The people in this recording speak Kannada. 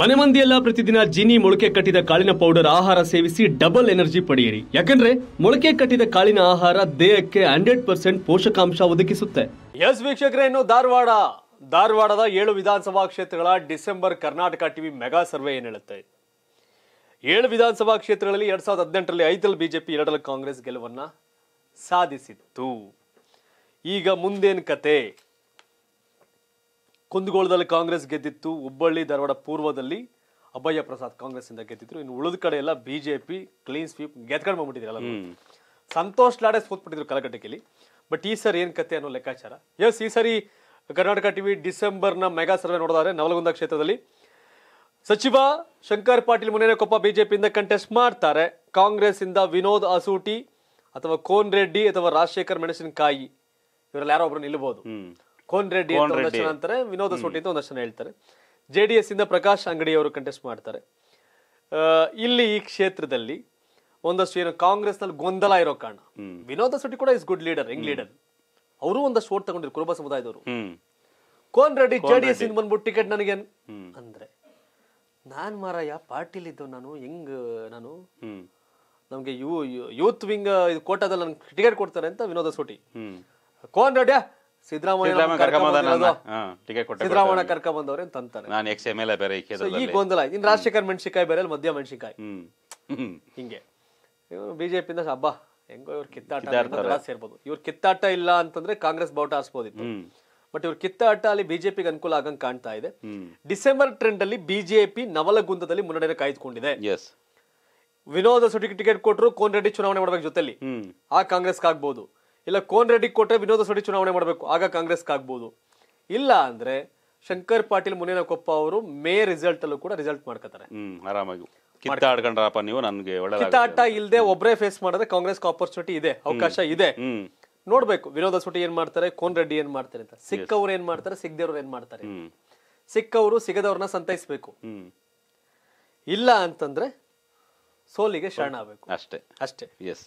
ಮನೆ ಮಂದಿಯೆಲ್ಲ ಪ್ರತಿದಿನ ಜಿನಿ ಮೊಳಕೆ ಕಟ್ಟಿದ ಕಾಳಿನ ಪೌಡರ್ ಆಹಾರ ಸೇವಿಸಿ ಡಬಲ್ ಎನರ್ಜಿ ಪಡೆಯಿರಿ ಯಾಕಂದ್ರೆ ಮೊಳಕೆ ಕಟ್ಟಿದ ಕಾಳಿನ ಆಹಾರ ದೇಹಕ್ಕೆ ಹಂಡ್ರೆಡ್ ಪರ್ಸೆಂಟ್ ಪೋಷಕಾಂಶ ಒದಗಿಸುತ್ತೆ ಎಸ್ ವೀಕ್ಷಕರೇ ಇನ್ನು ಧಾರವಾಡ ಧಾರವಾಡದ ಏಳು ವಿಧಾನಸಭಾ ಕ್ಷೇತ್ರಗಳ December Karnataka TV mega survey ಏನ್ ಹೇಳುತ್ತೆ ಏಳು ವಿಧಾನಸಭಾ ಕ್ಷೇತ್ರಗಳಲ್ಲಿ ಎರಡ್ ಸಾವಿರದ ಹದಿನೆಂಟರಲ್ಲಿ ಐದರಲ್ಲಿ ಬಿಜೆಪಿ ಎರಡರಲ್ಲಿ ಕಾಂಗ್ರೆಸ್ ಗೆಲುವನ್ನ ಸಾಧಿಸಿತ್ತು ಈಗ ಮುಂದೇನು ಕತೆ ಕುಂದಗೋಳದಲ್ಲಿ ಕಾಂಗ್ರೆಸ್ ಗೆದ್ದಿತ್ತು ಹುಬ್ಬಳ್ಳಿ ಧಾರವಾಡ ಪೂರ್ವದಲ್ಲಿ ಅಭಯ ಪ್ರಸಾದ್ ಕಾಂಗ್ರೆಸ್ ಇಂದ ಗೆದ್ದಿದ್ರು ಇನ್ನು ಉಳಿದ ಕಡೆ ಎಲ್ಲ ಬಿಜೆಪಿ ಕ್ಲೀನ್ ಸ್ವೀಪ್ ಗೆದ್ಕೊಂಡು ಬಂದ್ಬಿಟ್ಟಿದ್ರಲ್ಲ ಸಂತೋಷ್ ಲಾಡೆ ಸೋತ್ಬಿಟ್ಟಿದ್ರು ಕಲಕಟ್ಟೆಯಲ್ಲಿ ಬಟ್ ಈ ಸರಿ ಏನ್ ಕತೆ ಅನ್ನೋ ಲೆಕ್ಕಾಚಾರ ಎಸ್ ಈ ಸರಿ ಕರ್ನಾಟಕ ಟಿವಿ ಡಿಸೆಂಬರ್ನ ಮೆಗಾ ಸರ್ವೆ ನೋಡಿದ್ರೆ ನವಲಗುಂದ ಕ್ಷೇತ್ರದಲ್ಲಿ ಸಚಿವ ಶಂಕರ್ ಪಾಟೀಲ್ ಮುನೇನಕೊಪ್ಪ ಬಿಜೆಪಿಯಿಂದ ಕಂಟೆಸ್ಟ್ ಮಾಡ್ತಾರೆ ಕಾಂಗ್ರೆಸ್ ಇಂದ ವಿನೋದ್ ಅಸೂಟಿ ಅಥವಾ ಕೋನ್ ರೆಡ್ಡಿ ಅಥವಾ ರಾಜಶೇಖರ್ ಮೆಣಸಿನಕಾಯಿ ಇವರಲ್ಲಿ ಯಾರೋ ಒಬ್ರು ನಿಲ್ಬಹುದು ಕೋನ್ ರೆಡ್ಡಿ ಅಂತಾರೆ ವಿನೋದ ಸೋಟಿ ಅಂತ ಒಂದಷ್ಟು ಹೇಳ್ತಾರೆ ಜೆ ಡಿ ಎಸ್ ಇಂದ ಪ್ರಕಾಶ್ ಅಂಗಡಿ ಅವರು ಕಂಟೆಸ್ಟ್ ಮಾಡ್ತಾರೆ ಇಲ್ಲಿ ಈ ಕ್ಷೇತ್ರದಲ್ಲಿ ಒಂದಷ್ಟು ಏನು ಕಾಂಗ್ರೆಸ್ ನಲ್ಲಿ ಗೊಂದಲ ಇರೋ ಕಾರಣ ವಿನೋದ ಸೋಟಿ ಕೂಡ ಇಸ್ ಗುಡ್ ಲೀಡರ್ ಹೆಂಗ್ ಲೀಡರ್ ಅವರು ಒಂದಷ್ಟು ಓಟ್ ತಗೊಂಡಿರು ಕುರುಬ ಸಮುದಾಯದವರು Kon Reddy J D S ಇಂದ ಬಂದ್ಬಿಟ್ಟು ಟಿಕೆಟ್ ನನಗೇನು ಅಂದ್ರೆ ನಾನ್ ಮಾರಾಯ ಪಾರ್ಟಿಲಿ ಇದ್ದು ನಾನು ಹೆಂಗ್ ನಾನು ನಮ್ಗೆ ಯೂತ್ ವಿಂಗ್ ಕೋಟಾದಲ್ಲಿ ನನ್ಗೆ ಟಿಕೆಟ್ ಕೊಡ್ತಾರೆ ಅಂತ ವಿನೋದ ಸೋಟಿ ಕೋನ್ ರೆಡ್ಡಿಯಾ ಸಿದ್ದರಾಮಯ್ಯ ಕರ್ಕ ಬಂದವ್ರೆ ತಂತಾರೆ ನಾನು ಎಕ್ಸ್ ಎಮ್ ಎಲ್ ಈ ಗೊಂದಲ ಇನ್ ರಾಜಶೇಖರ್ ಮೆಣಸಿಕಾಯಿ ಬೇರೆ ಮಧ್ಯ ಮೆಣಸಿಕಾಯಿ ಹಿಂಗೆ ಬಿಜೆಪಿಯಿಂದ ಹಬ್ಬ ಹೆಂಗೋ ಇವ್ರ ಕಿತ್ತಾಟ ಸೇರ್ಬೋದು ಇವ್ರ ಕಿತ್ತಾಟ ಇಲ್ಲ ಅಂತಂದ್ರೆ ಕಾಂಗ್ರೆಸ್ ಬಾವುಟ ಹಾರಿಸಬಹುದಿತ್ತು ಬಟ್ ಇವ್ರ ಕಿತ್ತಾಟ ಅಲ್ಲಿ ಬಿಜೆಪಿಗೆ ಅನುಕೂಲ ಆಗಂಗ್ ಕಾಣ್ತಾ ಇದೆ ಡಿಸೆಂಬರ್ ಟ್ರೆಂಡ್ ಅಲ್ಲಿ ಬಿಜೆಪಿ ನವಲಗುಂದದಲ್ಲಿ ಮುನ್ನಡೆ ಕಾಯ್ದುಕೊಂಡಿದೆ ವಿನೋದ ಸುಟಿಗೆ ಟಿಕೆಟ್ ಕೊಟ್ಟರು ಕೋನ್ ರೆಡ್ಡಿ ಚುನಾವಣೆ ಮಾಡ್ಬೇಕು ಜೊತೆಲಿ ಆ ಕಾಂಗ್ರೆಸ್ ಆಗ್ಬೋದು ಇಲ್ಲ ಕೋನ್ ರೆಡ್ಡಿ ಕೊಟ್ಟರೆ ವಿನೋದ ಸೋಡಿ ಚುನಾವಣೆ ಮಾಡಬೇಕು ಆಗ ಕಾಂಗ್ರೆಸ್ ಆಗ್ಬೋದು ಇಲ್ಲ ಅಂದ್ರೆ ಶಂಕರ್ ಪಾಟೀಲ್ ಕೊಪ್ಪ ಅವರು ಮೇ ರಿಸಲ್ಟ್ ಅಲ್ಲೂ ಕೂಡ ರಿಸಲ್ಟ್ ಮಾಡ್ಕೋತಾರೆ ಆರಾಮಾಗಿ ನೀವು ನನಗೆ ಕಿತ್ತಾಟ ಇಲ್ಲದೆ ಒಬ್ಬರೇ ಫೇಸ್ ಮಾಡಿದ್ರೆ ಕಾಂಗ್ರೆಸ್ ಆಪರ್ಚುನಿಟಿ ಇದೆ ಅವಕಾಶ ಇದೆ ನೋಡ್ಬೇಕು ವಿನೋದ ಸೋಟಿ ಏನ್ ಮಾಡ್ತಾರೆ ಕೋನ್ ರೆಡ್ಡಿ ಏನ್ ಮಾಡ್ತಾರೆ ಅಂತ ಸಿಕ್ಕವ್ರು ಏನ್ ಮಾಡ್ತಾರೆ ಸಿಗದವ್ರು ಏನ್ ಮಾಡ್ತಾರೆ ಸಿಕ್ಕವರು ಸಿಗದವ್ರನ್ನ ಸಂತೈಸ್ಬೇಕು ಇಲ್ಲ ಅಂತಂದ್ರೆ ಸೋಲಿಗೆ ಶರಣ ಆಗ್ಬೇಕು ಅಷ್ಟೇ ಅಷ್ಟೇ ಎಸ್